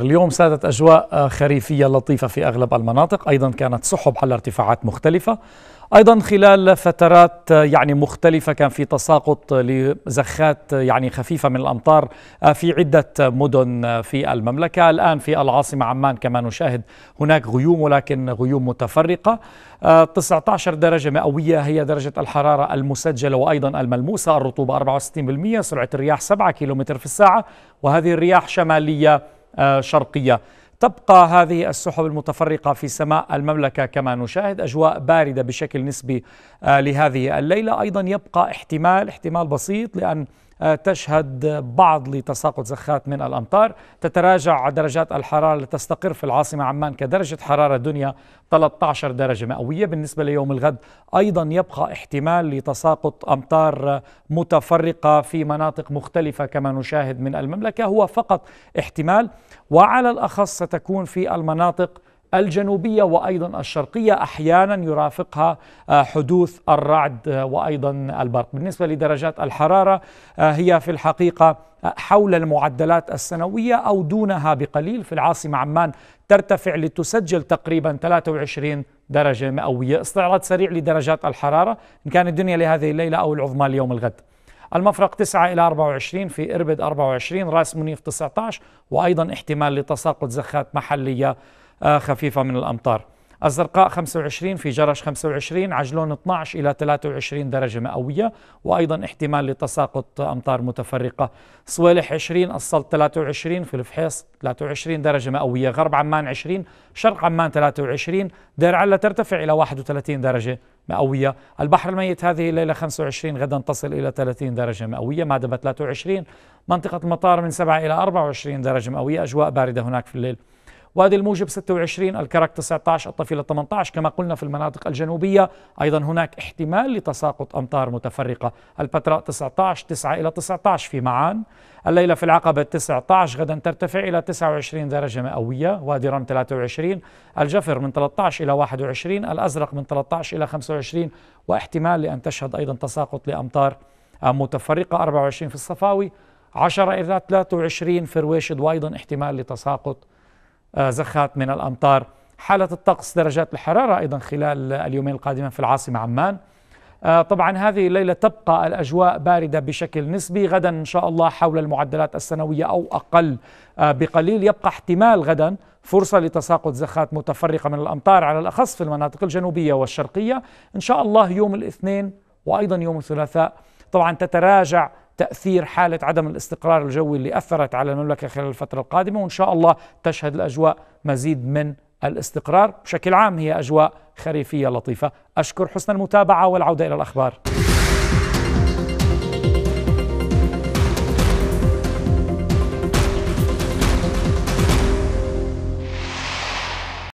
اليوم سادت أجواء آه، خريفية لطيفة في أغلب المناطق أيضا كانت سحب على ارتفاعات مختلفة أيضا خلال فترات آه، يعني مختلفة كان في تساقط لزخات آه، يعني خفيفة من الأمطار في عدة مدن في المملكة الآن في العاصمة عمان كما نشاهد هناك غيوم ولكن غيوم متفرقة 19 درجة مئوية هي درجة الحرارة المسجلة وأيضا الملموسة الرطوبة 64% سرعة الرياح 7 كيلومتر في الساعة وهذه الرياح شمالية آه، شرقية تبقى هذه السحب المتفرقة في سماء المملكة كما نشاهد أجواء باردة بشكل نسبي آه، لهذه الليلة أيضا يبقى احتمال احتمال بسيط لأن آه، تشهد بعض لتساقط زخات من الأمطار تتراجع درجات الحرارة لتستقر في العاصمة عمان كدرجة حرارة دنيا 13 درجة مئوية بالنسبة ليوم الغد أيضا يبقى احتمال لتساقط أمطار متفرقة في مناطق مختلفة كما نشاهد من المملكة هو فقط احتمال وعلى الأخص ستكون في المناطق الجنوبية وأيضا الشرقية أحيانا يرافقها آه، حدوث الرعد آه، وأيضا البرق بالنسبة لدرجات الحرارة آه، هي في الحقيقة حول المعدلات السنوية أو دونها بقليل في العاصمة عمان ترتفع لتسجل تقريبا 23 درجة مئوية استعراض سريع لدرجات الحرارة إن كان الدنيا لهذه الليلة أو العظمى اليوم الغد المفرق 9 إلى 24 في إربد 24 رأس منيف 19 وأيضا احتمال لتساقط زخات محلية آه، خفيفة من الأمطار الزرقاء 25 في جرش 25 عجلون 12 إلى 23 درجة مئوية وأيضا احتمال لتساقط أمطار متفرقة صوالح 20 السلط 23 في الفحيص 23 درجة مئوية غرب عمان 20 شرق عمان 23 دير علا ترتفع إلى 31 درجة مئوية البحر الميت هذه الليلة 25 غدا تصل إلى 30 درجة مئوية مادبة 23 منطقة المطار من 7 إلى 24 درجة مئوية أجواء باردة هناك في الليل وادي الموجب 26 الكرك 19 الطفيلة 18 كما قلنا في المناطق الجنوبية أيضا هناك احتمال لتساقط أمطار متفرقة البتراء 19 9 إلى 19 في معان الليلة في العقبة 19 غدا ترتفع إلى 29 درجة مئوية وادي رم 23 الجفر من 13 إلى 21 الأزرق من 13 إلى 25 واحتمال لأن تشهد أيضا تساقط لأمطار متفرقة 24 في الصفاوي 10 إلى 23 في رويشد وأيضا احتمال لتساقط آه، زخات من الأمطار حالة الطقس درجات الحرارة أيضا خلال اليومين القادمين في العاصمة عمان آه، طبعا هذه الليلة تبقى الأجواء باردة بشكل نسبي غدا إن شاء الله حول المعدلات السنوية أو أقل آه، بقليل يبقى احتمال غدا فرصة لتساقط زخات متفرقة من الأمطار على الأخص في المناطق الجنوبية والشرقية إن شاء الله يوم الاثنين وأيضا يوم الثلاثاء طبعا تتراجع تأثير حالة عدم الاستقرار الجوي اللي أثرت على المملكة خلال الفترة القادمة وإن شاء الله تشهد الأجواء مزيد من الاستقرار بشكل عام هي أجواء خريفية لطيفة أشكر حسن المتابعة والعودة إلى الأخبار